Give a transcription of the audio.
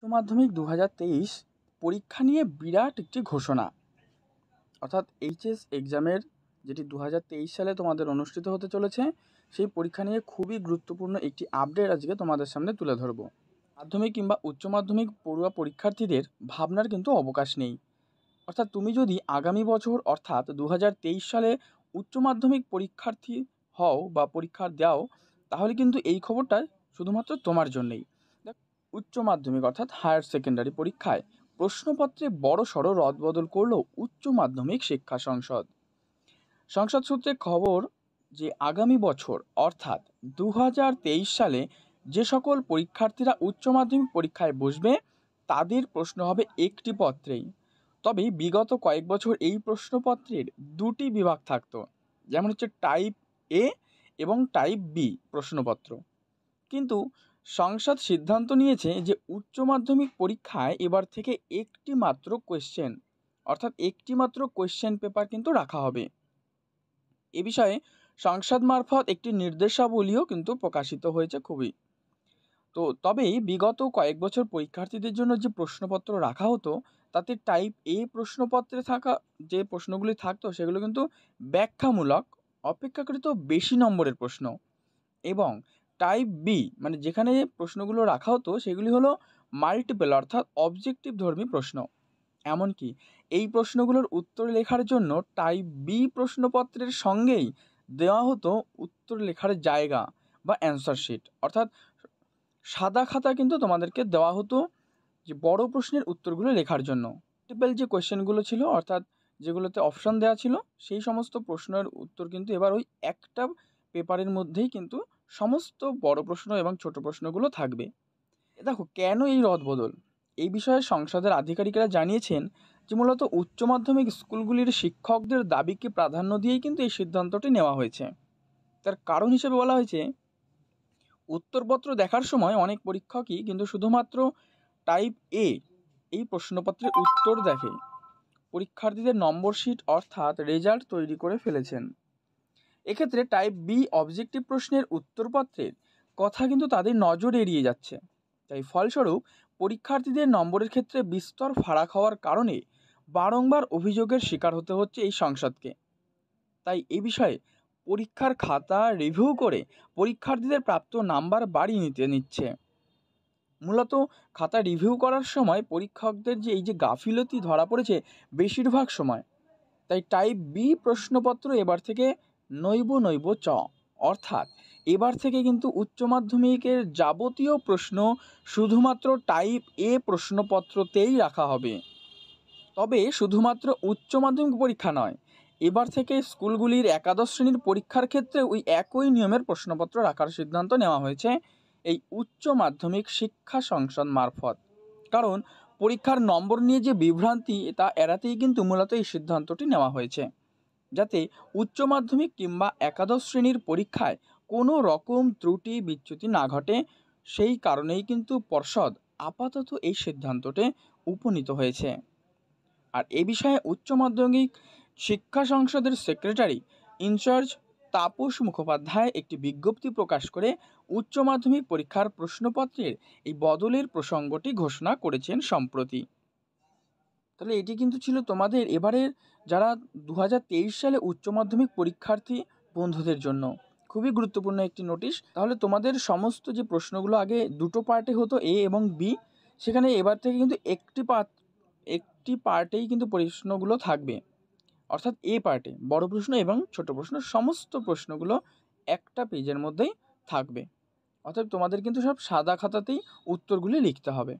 উচ্চ মাধ্যমিক দু পরীক্ষা নিয়ে বিরাট একটি ঘোষণা অর্থাৎ এইচএস এক্সামের যেটি দু সালে তোমাদের অনুষ্ঠিত হতে চলেছে সেই পরীক্ষা নিয়ে খুবই গুরুত্বপূর্ণ একটি আপডেট আজকে তোমাদের সামনে তুলে ধরব মাধ্যমিক কিংবা উচ্চ মাধ্যমিক পড়ুয়া পরীক্ষার্থীদের ভাবনার কিন্তু অবকাশ নেই অর্থাৎ তুমি যদি আগামী বছর অর্থাৎ দু সালে উচ্চ মাধ্যমিক পরীক্ষার্থী হও বা পরীক্ষা দাও তাহলে কিন্তু এই খবরটা শুধুমাত্র তোমার জন্যেই উচ্চ মাধ্যমিক অর্থাৎ হায়ার সেকেন্ডারি পরীক্ষায় প্রশ্নপত্রে সড়ো রদবদল করল উচ্চ মাধ্যমিক শিক্ষা সংসদ সংসদ সূত্রে খবর যে আগামী বছর অর্থাৎ দু সালে যে সকল পরীক্ষার্থীরা উচ্চ মাধ্যমিক পরীক্ষায় বসবে তাদের প্রশ্ন হবে একটি পত্রেই তবে বিগত কয়েক বছর এই প্রশ্নপত্রের দুটি বিভাগ থাকত যেমন হচ্ছে টাইপ এ এবং টাইপ বি প্রশ্নপত্র কিন্তু সংসদ সিদ্ধান্ত নিয়েছে যে উচ্চ মাধ্যমিক পরীক্ষায় এবার থেকে একটি মাত্র কোয়েশ্চেন অর্থাৎ একটি মাত্র কোয়েশ্চেন পেপার কিন্তু রাখা হবে এ বিষয়ে সংসদ মারফত একটি নির্দেশাবলীও কিন্তু প্রকাশিত হয়েছে খুবই তো তবে বিগত কয়েক বছর পরীক্ষার্থীদের জন্য যে প্রশ্নপত্র রাখা হতো তাতে টাইপ এ প্রশ্নপত্রে থাকা যে প্রশ্নগুলি থাকতো সেগুলো কিন্তু ব্যাখ্যামূলক অপেক্ষাকৃত বেশি নম্বরের প্রশ্ন এবং টাইপ বি মানে যেখানে প্রশ্নগুলো রাখা হতো সেগুলি হলো মাল্টিপল অর্থাৎ অবজেক্টিভ ধর্মী প্রশ্ন এমনকি এই প্রশ্নগুলোর উত্তর লেখার জন্য টাইপ বি প্রশ্নপত্রের সঙ্গেই দেওয়া হতো উত্তর লেখার জায়গা বা অ্যান্সার শিট অর্থাৎ সাদা খাতা কিন্তু তোমাদেরকে দেওয়া হতো যে বড় প্রশ্নের উত্তরগুলো লেখার জন্য মাল্টিপল যে কোয়েশ্চেনগুলো ছিল অর্থাৎ যেগুলোতে অপশান দেওয়া ছিল সেই সমস্ত প্রশ্নের উত্তর কিন্তু এবার ওই একটা পেপারের মধ্যেই কিন্তু সমস্ত বড় প্রশ্ন এবং ছোট প্রশ্নগুলো থাকবে দেখো কেন এই রদবদল এই বিষয়ে সংসদের আধিকারিকেরা জানিয়েছেন যে মূলত উচ্চ মাধ্যমিক স্কুলগুলির শিক্ষকদের দাবিকে প্রাধান্য দিয়েই কিন্তু এই সিদ্ধান্তটি নেওয়া হয়েছে তার কারণ হিসেবে বলা হয়েছে উত্তরপত্র দেখার সময় অনেক পরীক্ষকই কিন্তু শুধুমাত্র টাইপ এ এই প্রশ্নপত্রের উত্তর দেখে পরীক্ষার্থীদের নম্বর শিট অর্থাৎ রেজাল্ট তৈরি করে ফেলেছেন এক্ষেত্রে টাইপ বি অবজেক্টিভ প্রশ্নের উত্তরপত্রের কথা কিন্তু তাদের নজর এড়িয়ে যাচ্ছে তাই ফলস্বরূপ পরীক্ষার্থীদের নম্বরের ক্ষেত্রে বিস্তর ফারাক হওয়ার কারণে বারংবার অভিযোগের শিকার হতে হচ্ছে এই সংসদকে তাই এ বিষয়ে পরীক্ষার খাতা রিভিউ করে পরীক্ষার্থীদের প্রাপ্ত নাম্বার বাড়িয়ে নিতে নিচ্ছে মূলত খাতা রিভিউ করার সময় পরীক্ষকদের যে এই যে গাফিলতি ধরা পড়েছে বেশিরভাগ সময় তাই টাইপ বি প্রশ্নপত্র এবার থেকে নৈব নৈব চ অর্থাৎ এবার থেকে কিন্তু উচ্চ মাধ্যমিকের যাবতীয় প্রশ্ন শুধুমাত্র টাইপ এ প্রশ্নপত্রতেই রাখা হবে তবে শুধুমাত্র উচ্চ মাধ্যমিক পরীক্ষা নয় এবার থেকে স্কুলগুলির একাদশ শ্রেণীর পরীক্ষার ক্ষেত্রে ওই একই নিয়মের প্রশ্নপত্র রাখার সিদ্ধান্ত নেওয়া হয়েছে এই উচ্চ মাধ্যমিক শিক্ষা সংসদ মারফত কারণ পরীক্ষার নম্বর নিয়ে যে বিভ্রান্তি তা এড়াতেই কিন্তু মূলত এই সিদ্ধান্তটি নেওয়া হয়েছে যাতে উচ্চ মাধ্যমিক কিংবা একাদশ শ্রেণীর পরীক্ষায় কোনো রকম ত্রুটি বিচ্যুতি না ঘটে সেই কারণেই কিন্তু পর্ষদ আপাতত এই সিদ্ধান্ততে উপনীত হয়েছে আর এ বিষয়ে উচ্চ মাধ্যমিক শিক্ষা সংসদের সেক্রেটারি ইনচার্জ তাপস মুখোপাধ্যায় একটি বিজ্ঞপ্তি প্রকাশ করে উচ্চ মাধ্যমিক পরীক্ষার প্রশ্নপত্রের এই বদলের প্রসঙ্গটি ঘোষণা করেছেন সম্প্রতি তাহলে এটি কিন্তু ছিল তোমাদের এবারের যারা দু সালে উচ্চ মাধ্যমিক পরীক্ষার্থী বন্ধুদের জন্য খুবই গুরুত্বপূর্ণ একটি নোটিশ তাহলে তোমাদের সমস্ত যে প্রশ্নগুলো আগে দুটো পার্টে হতো এ এবং বি সেখানে এবার থেকে কিন্তু একটি পার্ট একটি পার্টেই কিন্তু প্রশ্নগুলো থাকবে অর্থাৎ এ পার্টে বড় প্রশ্ন এবং ছোট প্রশ্ন সমস্ত প্রশ্নগুলো একটা পেজের মধ্যেই থাকবে অর্থাৎ তোমাদের কিন্তু সব সাদা খাতাতেই উত্তরগুলি লিখতে হবে